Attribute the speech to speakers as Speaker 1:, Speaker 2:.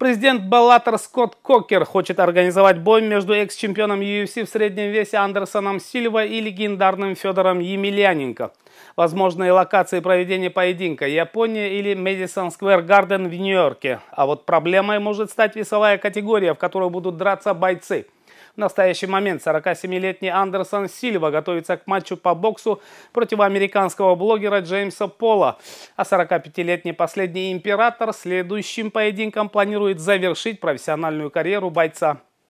Speaker 1: Президент Беллатор Скотт Кокер хочет организовать бой между экс-чемпионом UFC в среднем весе Андерсоном Сильва и легендарным Федором Емельяненко. Возможные локации проведения поединка – Япония или Мэдисон Сквер Гарден в Нью-Йорке. А вот проблемой может стать весовая категория, в которой будут драться бойцы – в настоящий момент 47-летний Андерсон Сильва готовится к матчу по боксу против американского блогера Джеймса Пола, а 45-летний последний император следующим поединком планирует завершить профессиональную карьеру бойца.